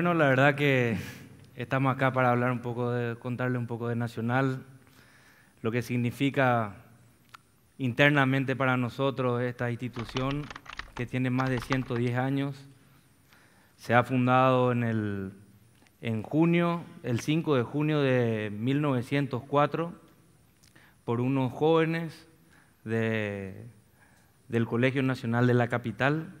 Bueno, la verdad que estamos acá para hablar un poco de, contarle un poco de Nacional, lo que significa internamente para nosotros esta institución que tiene más de 110 años. Se ha fundado en, junio, el 5 de junio de 1904, por unos jóvenes del Colegio Nacional de la Capital,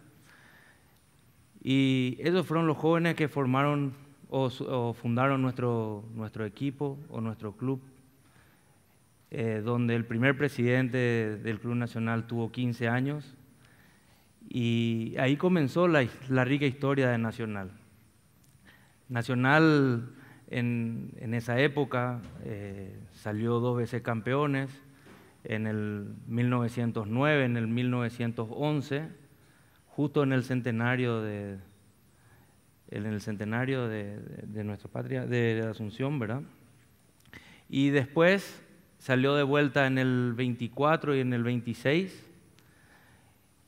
y esos fueron los jóvenes que formaron o, fundaron nuestro, equipo o nuestro club, eh, donde el primer presidente del Club Nacional tuvo 15 años y ahí comenzó la, rica historia de Nacional. Nacional en, esa época eh, salió dos veces campeones, en el 1909, en el 1911 justo en el centenario de, en el centenario de, de, nuestra patria, de, Asunción, ¿verdad? Y después salió de vuelta en el 24 y en el 26,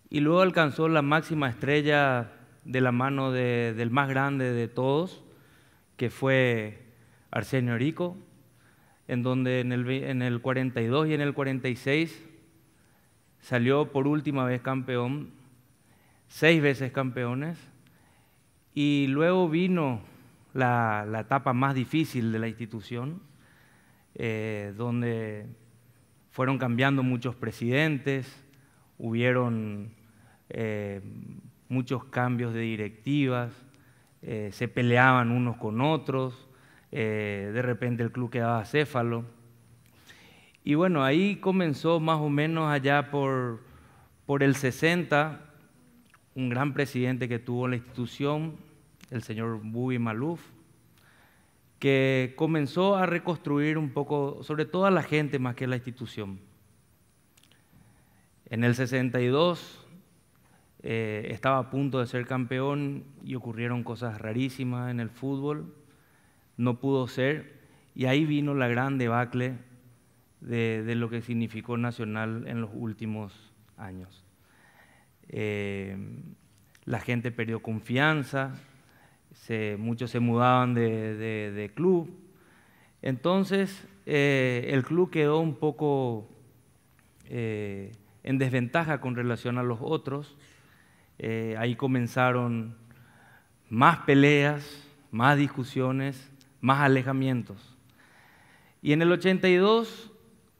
y luego alcanzó la máxima estrella de la mano del más grande de todos, que fue Arsenio Rico, en donde en el, en el 42 y en el 46 salió por última vez campeón seis veces campeones, y luego vino la, etapa más difícil de la institución, eh, donde fueron cambiando muchos presidentes, hubieron eh, muchos cambios de directivas, eh, se peleaban unos con otros, de repente el club quedaba céfalo. Y bueno, ahí comenzó más o menos allá por, por el 60, un gran presidente que tuvo la institución, el señor Bubi Maluf, que comenzó a reconstruir un poco, sobre todo a la gente más que la institución. En el 62 eh, estaba a punto de ser campeón y ocurrieron cosas rarísimas en el fútbol, no pudo ser, y ahí vino la gran debacle de lo que significó Nacional en los últimos años. Eh, la gente perdió confianza, muchos se mudaban de, club. Entonces, eh, el club quedó un poco eh, en desventaja con relación a los otros. ahí comenzaron más peleas, más discusiones, más alejamientos. Y en el 82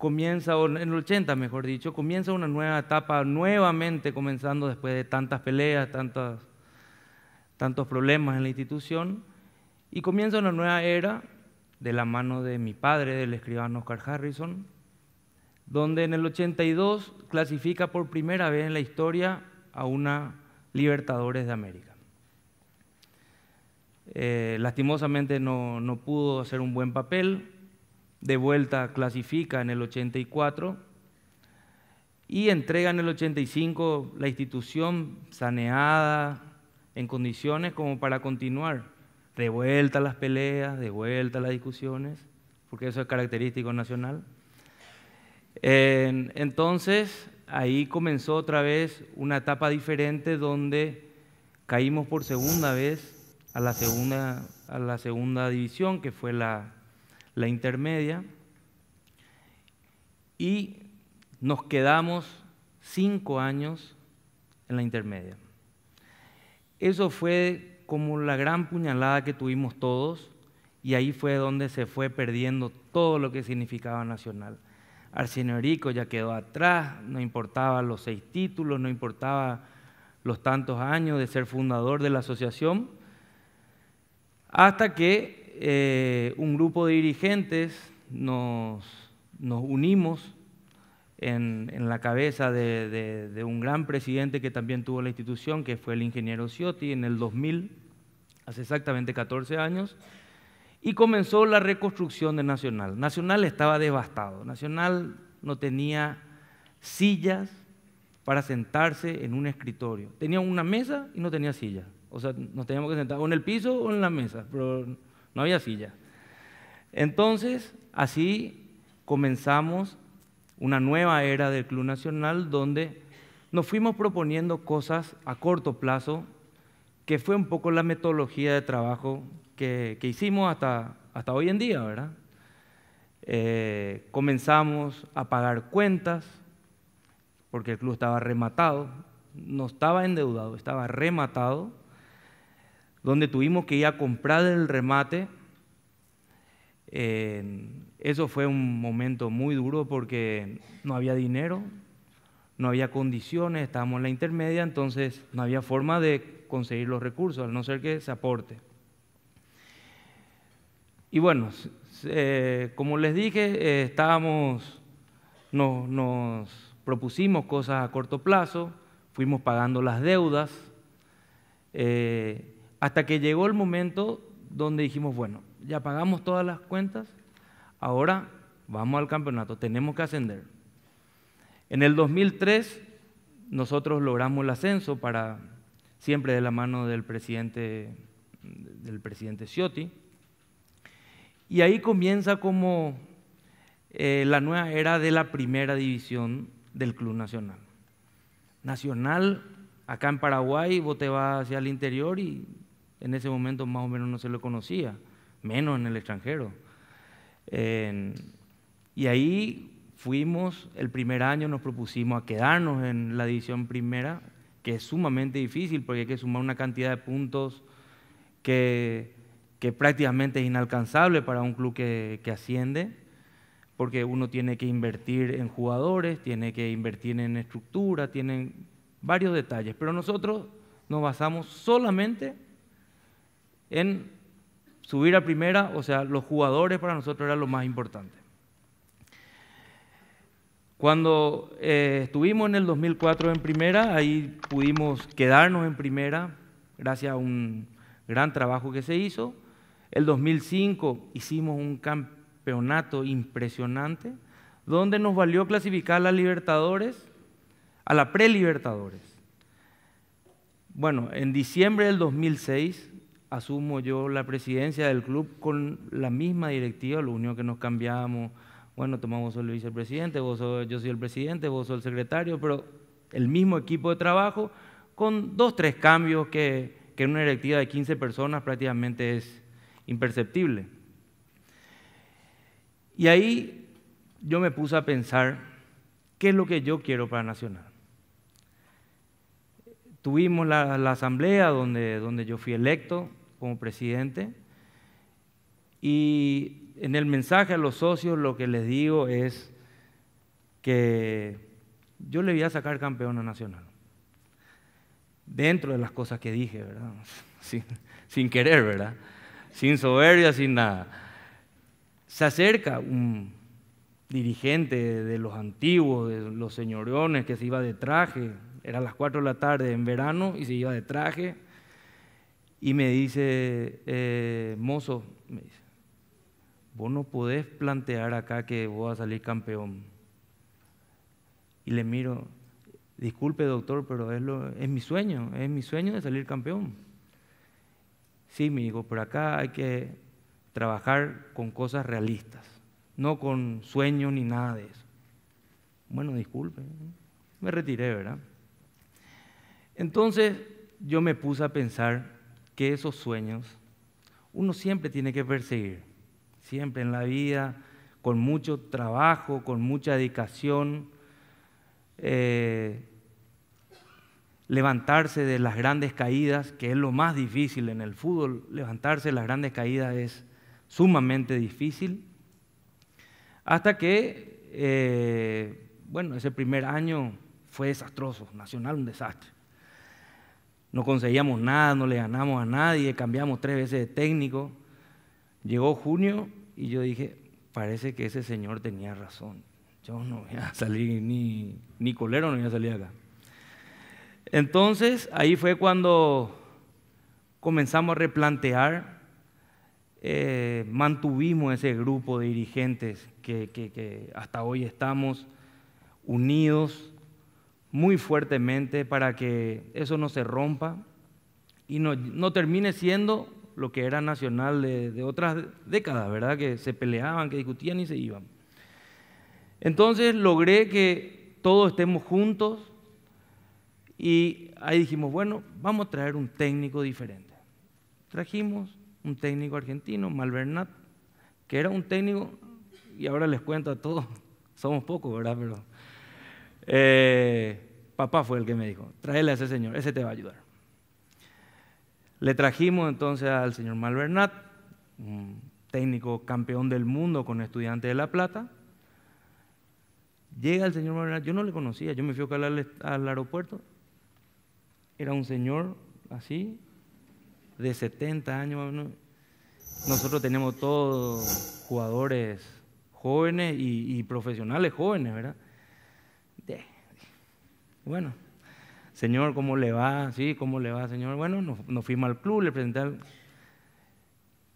comienza, en el 80 mejor dicho, comienza una nueva etapa nuevamente comenzando después de tantas peleas, tantas, tantos problemas en la institución, y comienza una nueva era de la mano de mi padre, del escribano Oscar Harrison, donde en el 82 clasifica por primera vez en la historia a una Libertadores de América. Eh, lastimosamente no pudo hacer un buen papel, de vuelta clasifica en el 84 y entrega en el 85 la institución saneada, en condiciones como para continuar. De vuelta las peleas, de vuelta las discusiones, porque eso es característico nacional. entonces, ahí comenzó otra vez una etapa diferente donde caímos por segunda vez a la segunda, a la segunda división, que fue la, la intermedia, y nos quedamos cinco años en la intermedia. Eso fue como la gran puñalada que tuvimos todos y ahí fue donde se fue perdiendo todo lo que significaba nacional. Arsenio ya quedó atrás, no importaba los seis títulos, no importaba los tantos años de ser fundador de la asociación, hasta que eh, un grupo de dirigentes nos, nos unimos en, en, la cabeza de, de, un gran presidente que también tuvo la institución, que fue el ingeniero Ciotti, en el 2000, hace exactamente 14 años, y comenzó la reconstrucción de Nacional. Nacional estaba devastado, Nacional no tenía sillas para sentarse en un escritorio. Tenía una mesa y no tenía silla. O sea, nos teníamos que sentar o en el piso o en la mesa, pero no había silla. Entonces, así comenzamos una nueva era del Club Nacional donde nos fuimos proponiendo cosas a corto plazo, que fue un poco la metodología de trabajo que, hicimos hasta, hasta hoy en día, ¿verdad? Eh, comenzamos a pagar cuentas, porque el club estaba rematado, no estaba endeudado, estaba rematado, donde tuvimos que ir a comprar el remate. Eh, eso fue un momento muy duro porque no había dinero, no había condiciones, estábamos en la intermedia, entonces no había forma de conseguir los recursos, al no ser que se aporte. Y bueno, eh, como les dije, eh, estábamos, nos, propusimos cosas a corto plazo, fuimos pagando las deudas. Hasta que llegó el momento donde dijimos, bueno, ya pagamos todas las cuentas, ahora vamos al campeonato, tenemos que ascender. En el 2003 nosotros logramos el ascenso para siempre de la mano del presidente del presidente Ciotti. Y ahí comienza como eh, la nueva era de la primera división del Club Nacional. Nacional, acá en Paraguay, vos te hacia el interior y en ese momento más o menos no se lo conocía, menos en el extranjero. y ahí fuimos, el primer año nos propusimos a quedarnos en la división primera, que es sumamente difícil porque hay que sumar una cantidad de puntos que, que prácticamente es inalcanzable para un club que, que asciende porque uno tiene que invertir en jugadores, tiene que invertir en estructura, tienen varios detalles, pero nosotros nos basamos solamente en subir a primera, o sea, los jugadores para nosotros era lo más importante. Cuando eh, estuvimos en el 2004 en primera, ahí pudimos quedarnos en primera, gracias a un gran trabajo que se hizo. El 2005 hicimos un campeonato impresionante, donde nos valió clasificar a la Libertadores, a la pre-Libertadores. Bueno, en diciembre del 2006 asumo yo la presidencia del club con la misma directiva, lo único que nos cambiamos, bueno, tomamos el vicepresidente, vos yo soy el presidente, vos sos el secretario, pero el mismo equipo de trabajo con dos, tres cambios que, en una directiva de 15 personas prácticamente es imperceptible. Y ahí yo me puse a pensar, ¿qué es lo que yo quiero para Nacional? Tuvimos la, la asamblea donde, donde yo fui electo, como presidente. Y en el mensaje a los socios lo que les digo es que yo le voy a sacar campeona nacional. Dentro de las cosas que dije, ¿verdad? Sin, querer, ¿verdad? Sin soberbia, sin nada. Se acerca un dirigente de los antiguos, de los señoriones, que se iba de traje. era las 4 de la tarde en verano y se iba de traje y me dice, eh, mozo, me dice, vos no podés plantear acá que voy a salir campeón. Y le miro, disculpe doctor, pero es, lo, es mi sueño, es mi sueño de salir campeón. Sí, me dijo, pero acá hay que trabajar con cosas realistas, no con sueños ni nada de eso. Bueno, disculpe, me retiré, ¿verdad? Entonces yo me puse a pensar que esos sueños uno siempre tiene que perseguir, siempre en la vida, con mucho trabajo, con mucha dedicación, eh, levantarse de las grandes caídas, que es lo más difícil en el fútbol, levantarse de las grandes caídas es sumamente difícil, hasta que, eh, bueno, ese primer año fue desastroso, Nacional un desastre. No conseguíamos nada, no le ganamos a nadie, cambiamos tres veces de técnico. Llegó junio y yo dije, parece que ese señor tenía razón. Yo no voy a salir, ni, ni colero no voy a salir acá. Entonces, ahí fue cuando comenzamos a replantear, eh, mantuvimos ese grupo de dirigentes que hasta hoy estamos unidos muy fuertemente para que eso no se rompa y no, termine siendo lo que era nacional de, de, otras décadas, ¿verdad? Que se peleaban, que discutían y se iban. Entonces logré que todos estemos juntos y ahí dijimos, bueno, vamos a traer un técnico diferente. Trajimos un técnico argentino, Malvernat, que era un técnico, y ahora les cuento a todos, somos pocos, ¿verdad? Eh, papá fue el que me dijo, tráele a ese señor, ese te va a ayudar. Le trajimos entonces al señor Malvernat, un técnico campeón del mundo con estudiantes de La Plata. Llega el señor Malvernat, yo no le conocía, yo me fui a al aeropuerto. Era un señor así, de 70 años. Nosotros tenemos todos jugadores jóvenes y profesionales jóvenes, ¿verdad? Bueno, Señor, ¿cómo le va? Sí, ¿cómo le va, Señor? Bueno, nos, fuimos al club, le presenté al...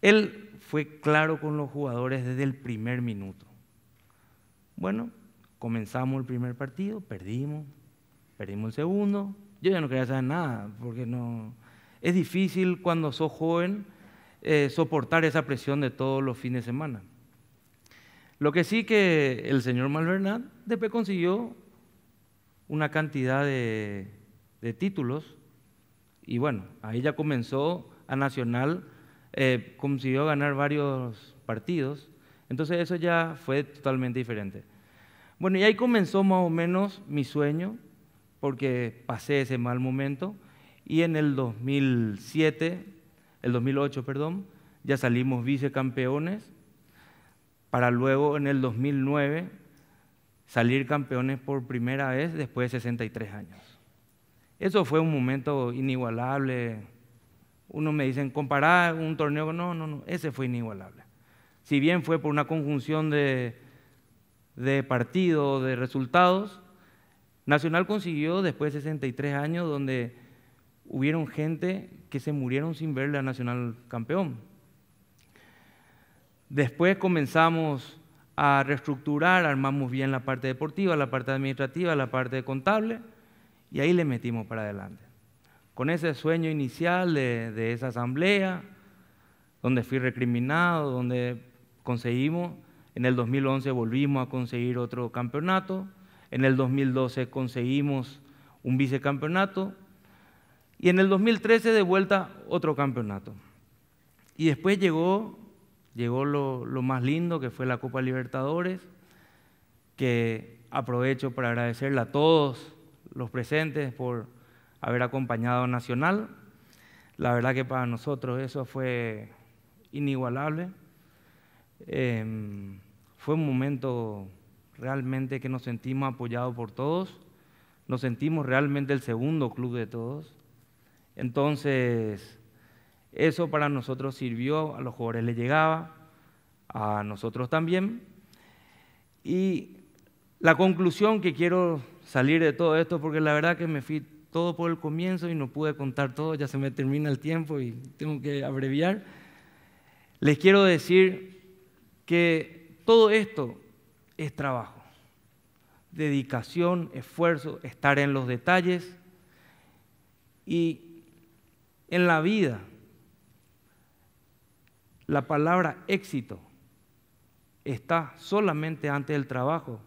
Él fue claro con los jugadores desde el primer minuto. Bueno, comenzamos el primer partido, perdimos, perdimos el segundo. Yo ya no quería saber nada, porque no... Es difícil cuando sos joven eh, soportar esa presión de todos los fines de semana. Lo que sí que el señor Malvernat después consiguió una cantidad de, títulos y bueno, ahí ya comenzó a Nacional, eh, consiguió ganar varios partidos, entonces eso ya fue totalmente diferente. Bueno, y ahí comenzó más o menos mi sueño, porque pasé ese mal momento, y en el 2007, el 2008, perdón, ya salimos vicecampeones, para luego en el 2009 salir campeones por primera vez después de 63 años. Eso fue un momento inigualable. Uno me dicen, comparar un torneo, no, no, no, ese fue inigualable. Si bien fue por una conjunción de, de partidos, de resultados, Nacional consiguió después de 63 años donde hubieron gente que se murieron sin verle a Nacional campeón. Después comenzamos a reestructurar, armamos bien la parte deportiva, la parte administrativa, la parte contable, y ahí le metimos para adelante. Con ese sueño inicial de, de esa asamblea, donde fui recriminado, donde conseguimos, en el 2011 volvimos a conseguir otro campeonato, en el 2012 conseguimos un vicecampeonato, y en el 2013 de vuelta otro campeonato. Y después llegó llegó lo, más lindo, que fue la Copa Libertadores, que aprovecho para agradecerle a todos los presentes por haber acompañado a Nacional. La verdad que para nosotros eso fue inigualable. Em, fue un momento realmente que nos sentimos apoyados por todos, nos sentimos realmente el segundo club de todos. Entonces, eso para nosotros sirvió, a los jóvenes les llegaba, a nosotros también. Y la conclusión que quiero salir de todo esto, porque la verdad que me fui todo por el comienzo y no pude contar todo, ya se me termina el tiempo y tengo que abreviar. Les quiero decir que todo esto es trabajo, dedicación, esfuerzo, estar en los detalles y en la vida la palabra éxito está solamente antes del trabajo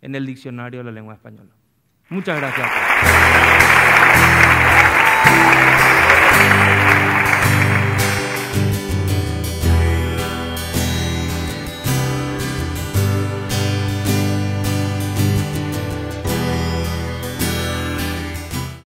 en el diccionario de la lengua española. Muchas gracias.